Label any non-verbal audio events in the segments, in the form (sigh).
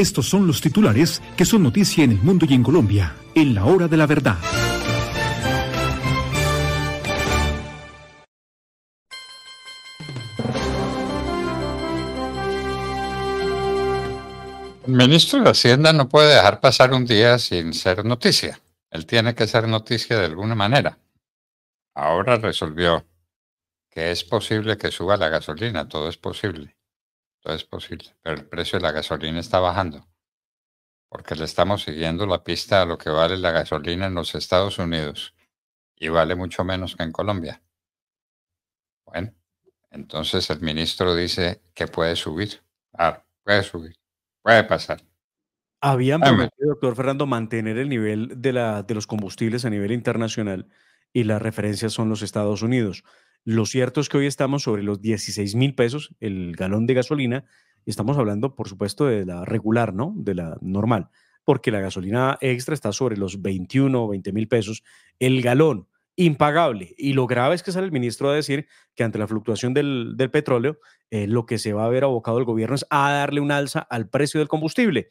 Estos son los titulares que son noticia en el mundo y en Colombia, en la hora de la verdad. El ministro de Hacienda no puede dejar pasar un día sin ser noticia. Él tiene que ser noticia de alguna manera. Ahora resolvió que es posible que suba la gasolina, todo es posible. Todo es posible. Pero el precio de la gasolina está bajando. Porque le estamos siguiendo la pista a lo que vale la gasolina en los Estados Unidos. Y vale mucho menos que en Colombia. Bueno, entonces el ministro dice que puede subir. Ah, puede subir. Puede pasar. Había prometido, doctor Fernando, mantener el nivel de, la, de los combustibles a nivel internacional y las referencias son los Estados Unidos. Lo cierto es que hoy estamos sobre los 16 mil pesos el galón de gasolina. Estamos hablando, por supuesto, de la regular, ¿no? De la normal, porque la gasolina extra está sobre los 21 o 20 mil pesos el galón, impagable. Y lo grave es que sale el ministro a decir que ante la fluctuación del, petróleo, eh, lo que se va a ver abocado el gobierno es a darle un alza al precio del combustible.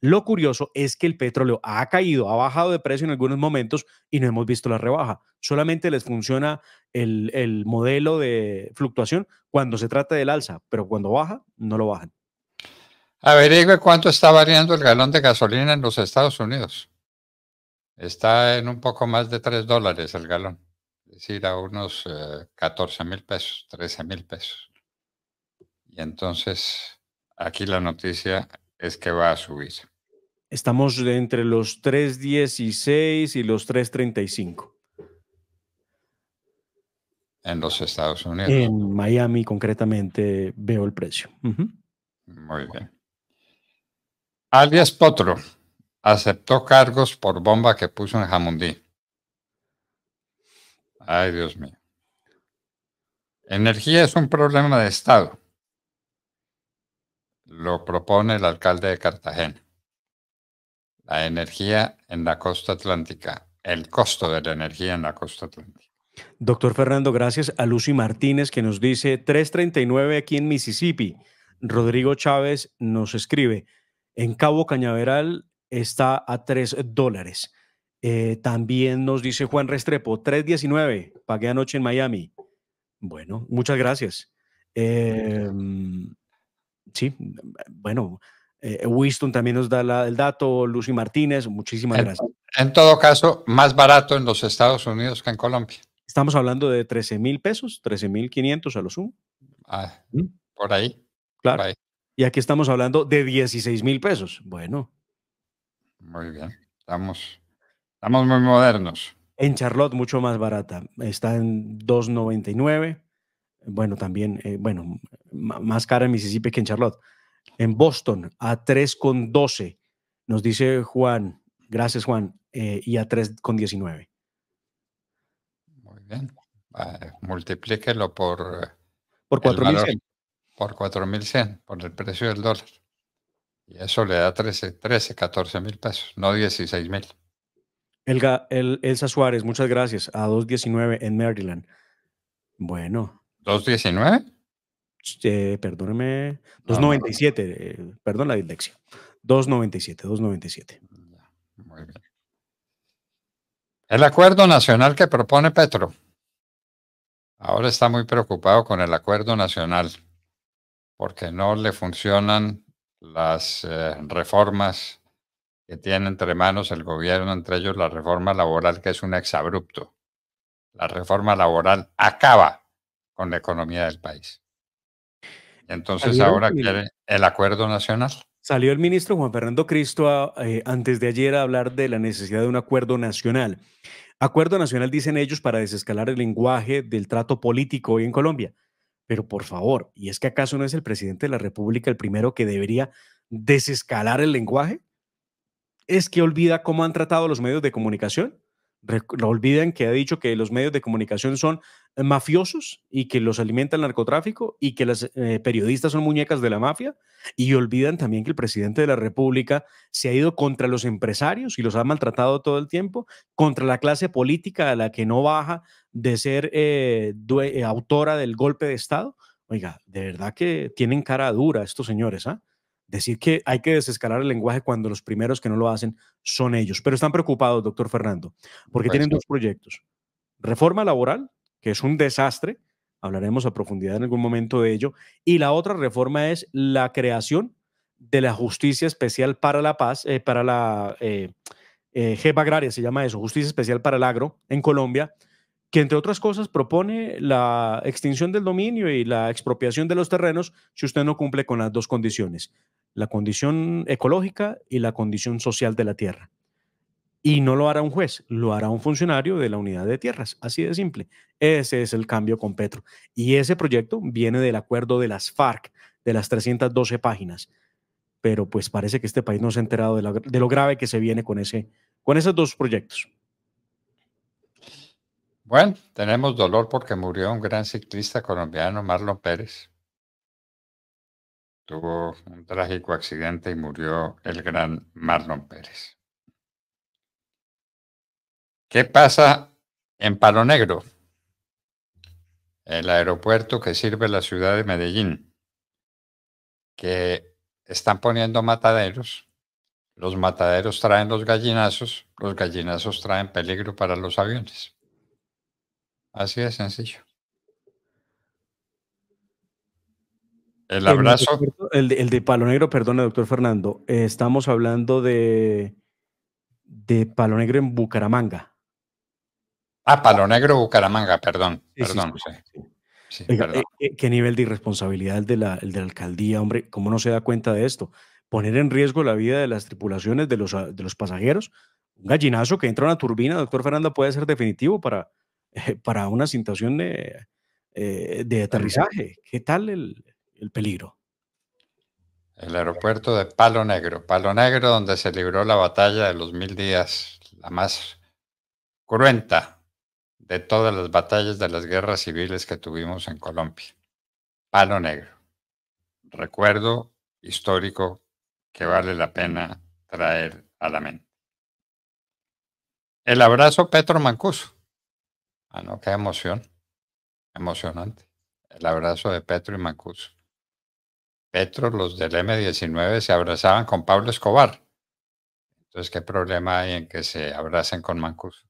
Lo curioso es que el petróleo ha caído, ha bajado de precio en algunos momentos y no hemos visto la rebaja. Solamente les funciona el, modelo de fluctuación cuando se trata del alza, pero cuando baja, no lo bajan. Averigüe cuánto está variando el galón de gasolina en los Estados Unidos. Está en un poco más de 3 dólares el galón, es decir, a unos 14 eh, mil pesos, 13 mil pesos. Y entonces, aquí la noticia es que va a subir. Estamos entre los 3.16 y los 3.35. En los Estados Unidos. En Miami, concretamente, veo el precio. Muy bien. Alias Potro aceptó cargos por bomba que puso en Jamundí. Ay, Dios mío. Energía es un problema de Estado lo propone el alcalde de Cartagena. La energía en la costa atlántica, el costo de la energía en la costa atlántica. Doctor Fernando, gracias a Lucy Martínez que nos dice 339 aquí en Mississippi. Rodrigo Chávez nos escribe, en Cabo Cañaveral está a 3 dólares. Eh, también nos dice Juan Restrepo, 319, pagué anoche en Miami. Bueno, muchas gracias. Eh, sí, bueno, eh, Winston también nos da el dato, Lucy Martínez, muchísimas gracias. En todo caso, más barato en los Estados Unidos que en Colombia. Estamos hablando de 13 mil pesos, 13 mil 500 a lo sumo. Ah, por ahí. Claro. Y aquí estamos hablando de 16 mil pesos. Bueno. Muy bien. Estamos, estamos muy modernos. En Charlotte, mucho más barata. Está en 2.99. Bueno, también, eh, bueno, más cara en Mississippi que en Charlotte. En Boston, a 3,12, nos dice Juan, gracias Juan, eh, y a 3,19. Muy bien. Ah, multiplíquelo por... Eh, por 4.100. Por 4.100, por el precio del dólar. Y eso le da 13, 13 14 mil pesos, no 16 mil. Elsa Suárez, muchas gracias. A 2.19 en Maryland. Bueno. ¿2.19? Eh, perdóneme, 297, eh, perdón la dislexia. 297, 297. El acuerdo nacional que propone Petro. Ahora está muy preocupado con el acuerdo nacional porque no le funcionan las eh, reformas que tiene entre manos el gobierno, entre ellos la reforma laboral, que es un exabrupto. La reforma laboral acaba con la economía del país. Entonces ahora el, quiere el acuerdo nacional. Salió el ministro Juan Fernando Cristo eh, antes de ayer a hablar de la necesidad de un acuerdo nacional. Acuerdo nacional, dicen ellos, para desescalar el lenguaje del trato político hoy en Colombia. Pero por favor, ¿y es que acaso no es el presidente de la República el primero que debería desescalar el lenguaje? ¿Es que olvida cómo han tratado los medios de comunicación? olvidan que ha dicho que los medios de comunicación son mafiosos y que los alimenta el narcotráfico y que las eh, periodistas son muñecas de la mafia. Y olvidan también que el presidente de la República se ha ido contra los empresarios y los ha maltratado todo el tiempo, contra la clase política a la que no baja de ser eh, autora del golpe de Estado. Oiga, de verdad que tienen cara dura estos señores, ¿ah? decir que hay que desescalar el lenguaje cuando los primeros que no lo hacen son ellos. Pero están preocupados, doctor Fernando, porque tienen dos proyectos. Reforma laboral, que es un desastre, hablaremos a profundidad en algún momento de ello, y la otra reforma es la creación de la justicia especial para la paz, eh, para la eh, eh agraria, se llama eso, justicia especial para el agro en Colombia, que entre otras cosas propone la extinción del dominio y la expropiación de los terrenos si usted no cumple con las dos condiciones la condición ecológica y la condición social de la tierra. Y no lo hará un juez, lo hará un funcionario de la unidad de tierras, así de simple. Ese es el cambio con Petro. Y ese proyecto viene del acuerdo de las FARC, de las 312 páginas. Pero pues parece que este país no se ha enterado de, de lo grave que se viene con, ese, con esos dos proyectos. Bueno, tenemos dolor porque murió un gran ciclista colombiano, Marlon Pérez tuvo un trágico accidente y murió el gran Marlon Pérez. ¿Qué pasa en Palo Negro? El aeropuerto que sirve la ciudad de Medellín, que están poniendo mataderos, los mataderos traen los gallinazos, los gallinazos traen peligro para los aviones. Así de sencillo. El eh, abrazo. El, de Palo Negro, perdone, doctor Fernando. Eh, estamos hablando de, de Palo Negro en Bucaramanga. Ah, Palo Negro, Bucaramanga, perdón. perdón, sí, eh, qué nivel de irresponsabilidad el de, la, el de la alcaldía, hombre. ¿Cómo no se da cuenta de esto? Poner en riesgo la vida de las tripulaciones, de los, de los pasajeros. Un gallinazo que entra a una turbina, doctor Fernando, puede ser definitivo para, (laughs) para una situación de, de aterrizaje. ¿Qué tal el, el peligro? El aeropuerto de Palo Negro, Palo Negro donde se libró la batalla de los mil días, la más cruenta de todas las batallas de las guerras civiles que tuvimos en Colombia. Palo Negro. Recuerdo histórico que vale la pena traer a la mente. El abrazo Petro Mancuso. Ah, no, qué emoción. Emocionante. El abrazo de Petro y Mancuso. Petro, los del M19 se abrazaban con Pablo Escobar. Entonces, ¿qué problema hay en que se abracen con Mancuso?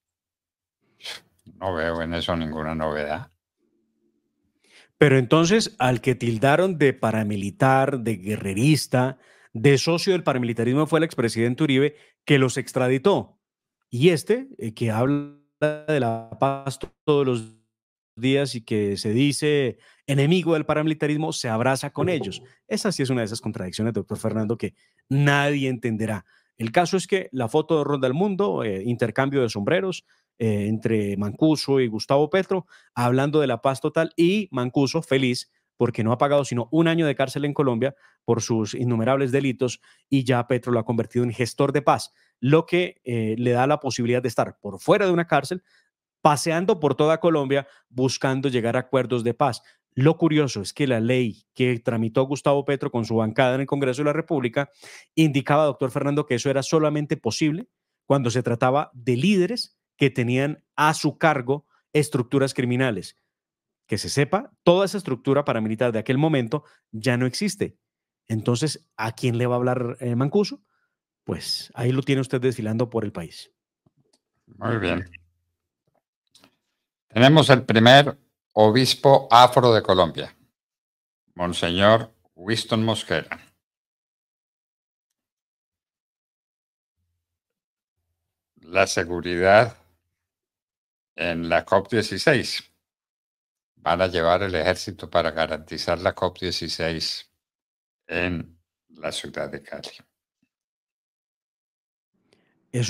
No veo en eso ninguna novedad. Pero entonces, al que tildaron de paramilitar, de guerrerista, de socio del paramilitarismo fue el expresidente Uribe, que los extraditó. Y este, eh, que habla de la paz todos los días y que se dice enemigo del paramilitarismo, se abraza con ellos. Esa sí es una de esas contradicciones, doctor Fernando, que nadie entenderá. El caso es que la foto de ronda del mundo, eh, intercambio de sombreros eh, entre Mancuso y Gustavo Petro, hablando de la paz total y Mancuso feliz porque no ha pagado sino un año de cárcel en Colombia por sus innumerables delitos y ya Petro lo ha convertido en gestor de paz, lo que eh, le da la posibilidad de estar por fuera de una cárcel paseando por toda Colombia buscando llegar a acuerdos de paz. Lo curioso es que la ley que tramitó Gustavo Petro con su bancada en el Congreso de la República indicaba, doctor Fernando, que eso era solamente posible cuando se trataba de líderes que tenían a su cargo estructuras criminales. Que se sepa, toda esa estructura paramilitar de aquel momento ya no existe. Entonces, ¿a quién le va a hablar eh, Mancuso? Pues ahí lo tiene usted desfilando por el país. Muy bien. Tenemos el primer obispo afro de Colombia, Monseñor Winston Mosquera. La seguridad en la COP16. Van a llevar el ejército para garantizar la COP16 en la ciudad de Cali.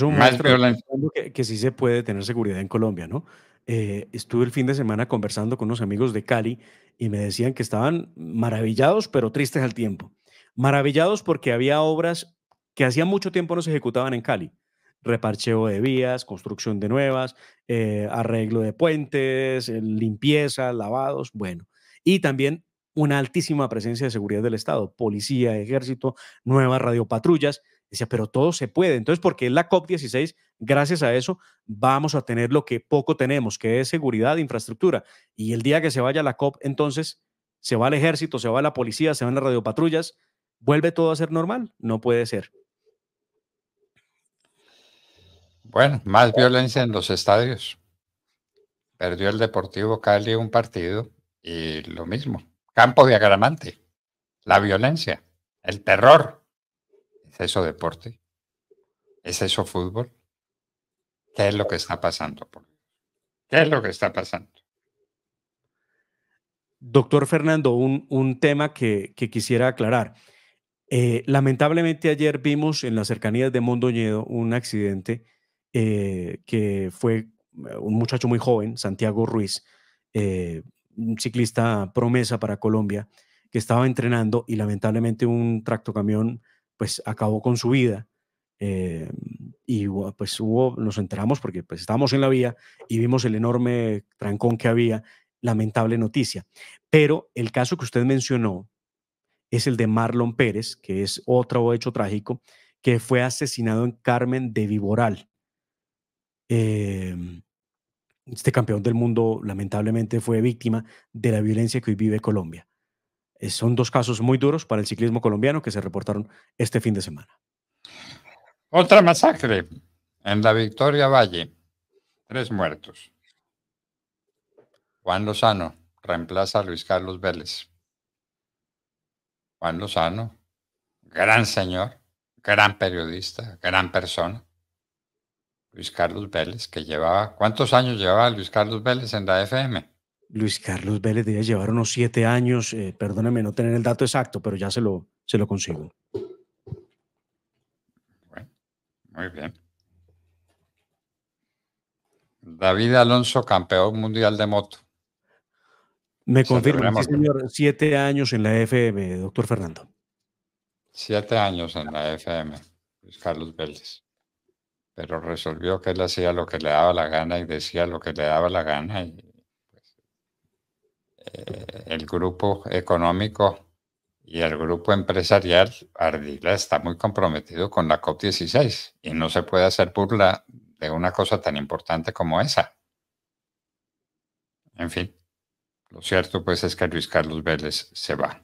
un más que, que sí se puede tener seguridad en Colombia, ¿no? Eh, estuve el fin de semana conversando con unos amigos de Cali y me decían que estaban maravillados, pero tristes al tiempo. Maravillados porque había obras que hacía mucho tiempo no se ejecutaban en Cali. Reparcheo de vías, construcción de nuevas, eh, arreglo de puentes, eh, limpieza, lavados, bueno. Y también una altísima presencia de seguridad del Estado, policía, ejército, nuevas radiopatrullas. Decía, pero todo se puede. Entonces, porque es la COP16, gracias a eso vamos a tener lo que poco tenemos, que es seguridad e infraestructura. Y el día que se vaya la COP, entonces se va al ejército, se va a la policía, se van las radiopatrullas, vuelve todo a ser normal. No puede ser. Bueno, más violencia en los estadios. Perdió el Deportivo Cali un partido y lo mismo. Campo de Agramante. La violencia, el terror. ¿Es eso deporte? ¿Es eso fútbol? ¿Qué es lo que está pasando? ¿Qué es lo que está pasando? Doctor Fernando, un, un tema que, quisiera aclarar. Eh, lamentablemente ayer vimos en las cercanías de Mondoñedo un accidente eh, que fue eh, un muchacho muy joven, Santiago Ruiz, un ciclista promesa para Colombia, que estaba entrenando y lamentablemente un tractocamión pues acabó con su vida. Eh, y pues nos enteramos porque pues estábamos en la vía y vimos el enorme trancón que había, lamentable noticia. Pero el caso que usted mencionó es el de Marlon Pérez, que es otro hecho trágico, que fue asesinado en Carmen de Viboral. Em, este campeón del mundo lamentablemente fue víctima de la violencia que hoy vive Colombia. Eh, son dos casos muy duros para el ciclismo colombiano que se reportaron este fin de semana. Otra masacre en la Victoria Valle. Tres muertos. Juan Lozano reemplaza a Luis Carlos Vélez. Juan Lozano, gran señor, gran periodista, gran persona. Luis Carlos Vélez, que llevaba, ¿cuántos años llevaba Luis Carlos Vélez en la FM? Luis Carlos Vélez debe llevar unos siete años. Eh, perdóneme no tener el dato exacto, pero ya se lo, se lo consigo. muy bien. David Alonso, campeón mundial de moto. Me confirma, señor, siete años en la FM, doctor Fernando. Siete años en la FM, Luis Carlos Vélez. Pero resolvió que él hacía lo que le daba la gana y decía lo que le daba la gana el grupo económico y el grupo empresarial, Ardila está muy comprometido con la COP16 y no se puede hacer burla de una cosa tan importante como esa. En fin, lo cierto pues es que Luis Carlos Vélez se va.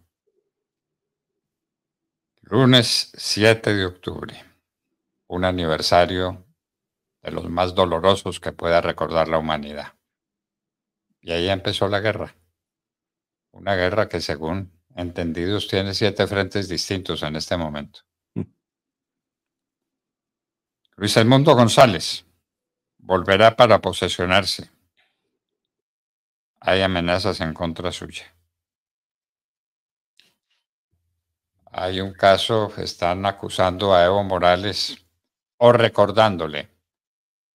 Lunes 7 de octubre, un aniversario de los más dolorosos que pueda recordar la humanidad. Y ahí empezó la guerra. Una guerra que, según entendidos, tiene siete frentes distintos en este momento. Mm. Luis Edmundo González volverá para posesionarse. Hay amenazas en contra suya. Hay un caso, están acusando a Evo Morales o recordándole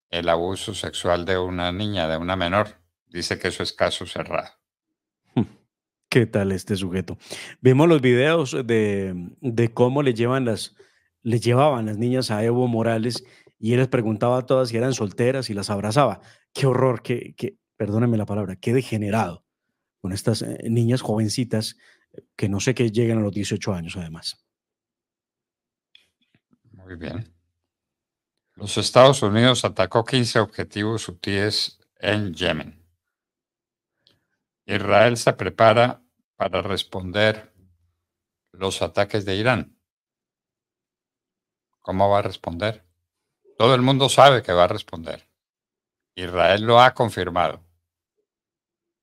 el abuso sexual de una niña, de una menor. Dice que eso es caso cerrado. ¿Qué tal este sujeto? Vimos los videos de, cómo le, llevan las, le llevaban las niñas a Evo Morales y él les preguntaba a todas si eran solteras y las abrazaba. Qué horror, qué, qué perdónenme la palabra, qué degenerado con estas eh, niñas jovencitas eh, que no sé qué llegan a los 18 años además. Muy bien. Los Estados Unidos atacó 15 objetivos sutiles en Yemen. Israel se prepara para responder los ataques de Irán. ¿Cómo va a responder? Todo el mundo sabe que va a responder. Israel lo ha confirmado.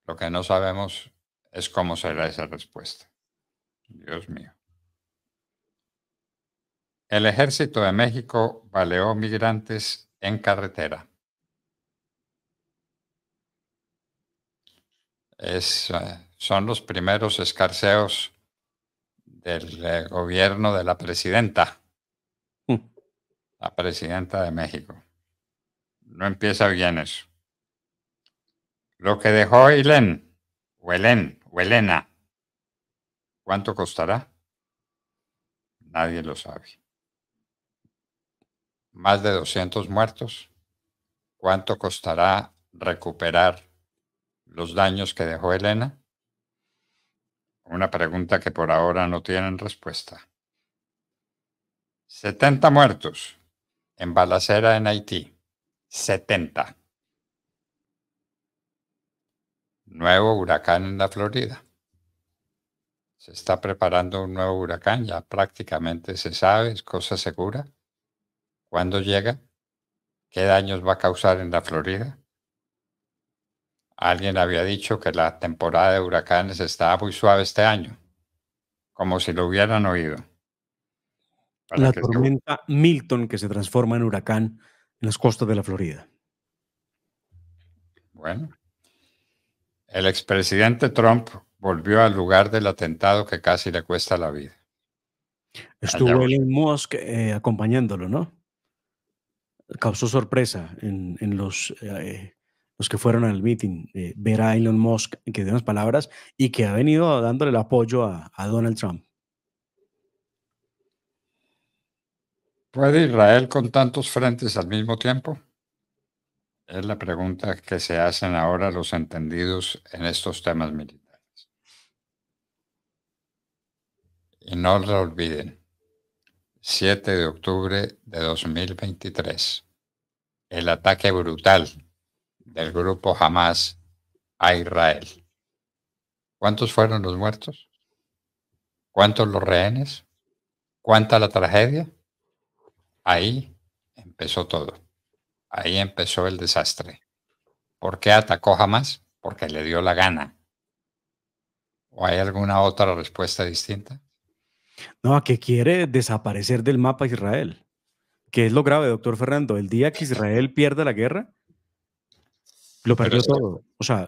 Lo que no sabemos es cómo será esa respuesta. Dios mío. El ejército de México baleó migrantes en carretera. Eh, son los primeros escarceos del eh, gobierno de la presidenta, mm. la presidenta de México. No empieza bien eso. Lo que dejó Ilén, o Welena, o Elena, ¿cuánto costará? Nadie lo sabe. Más de 200 muertos. ¿Cuánto costará recuperar los daños que dejó Elena? Una pregunta que por ahora no tienen respuesta. 70 muertos en balacera en Haití. 70. Nuevo huracán en la Florida. Se está preparando un nuevo huracán, ya prácticamente se sabe, es cosa segura. ¿Cuándo llega? ¿Qué daños va a causar en la Florida? Alguien había dicho que la temporada de huracanes estaba muy suave este año, como si lo hubieran oído. la tormenta Milton que se transforma en huracán en las costas de la Florida. Bueno, el expresidente Trump volvió al lugar del atentado que casi le cuesta la vida. Estuvo Elon Musk eh, acompañándolo, ¿no? Causó sorpresa en, los eh, los que fueron al meeting, eh, ver a Elon Musk, que dio unas palabras, y que ha venido dándole el apoyo a, a Donald Trump. ¿Puede Israel con tantos frentes al mismo tiempo? Es la pregunta que se hacen ahora los entendidos en estos temas militares. Y no lo olviden, 7 de octubre de 2023, el ataque brutal del grupo Hamas a Israel. ¿Cuántos fueron los muertos? ¿Cuántos los rehenes? ¿Cuánta la tragedia? Ahí empezó todo. Ahí empezó el desastre. ¿Por qué atacó Hamas? Porque le dio la gana. ¿O hay alguna otra respuesta distinta? No, que quiere desaparecer del mapa Israel. ¿Qué es lo grave, doctor Fernando. El día que Israel pierda la guerra, lo perdió todo. O sea,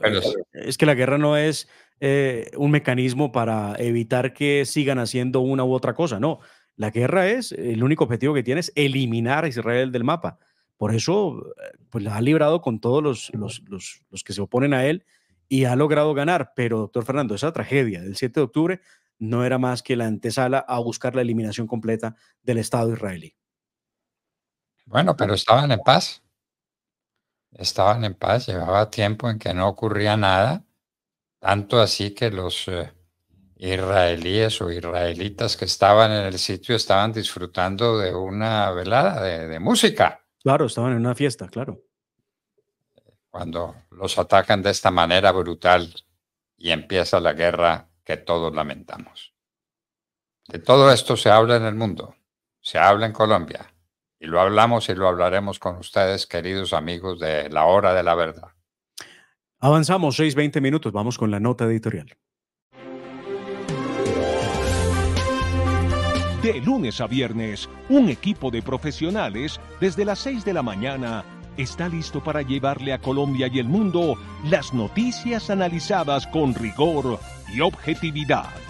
es que la guerra no es eh, un mecanismo para evitar que sigan haciendo una u otra cosa, no. La guerra es, el único objetivo que tiene es eliminar a Israel del mapa. Por eso, eh, pues la ha librado con todos los, los, los, los que se oponen a él y ha logrado ganar. Pero, doctor Fernando, esa tragedia del 7 de octubre no era más que la antesala a buscar la eliminación completa del Estado israelí. Bueno, pero estaban en paz estaban en paz, llevaba tiempo en que no ocurría nada, tanto así que los eh, israelíes o israelitas que estaban en el sitio estaban disfrutando de una velada de música. Claro, estaban en una fiesta, claro. Cuando los atacan de esta manera brutal y empieza la guerra que todos lamentamos. De todo esto se habla en el mundo, se habla en Colombia, y lo hablamos y lo hablaremos con ustedes, queridos amigos de la hora de la verdad. Avanzamos 6-20 minutos, vamos con la nota editorial. De lunes a viernes, un equipo de profesionales desde las 6 de la mañana está listo para llevarle a Colombia y el mundo las noticias analizadas con rigor y objetividad.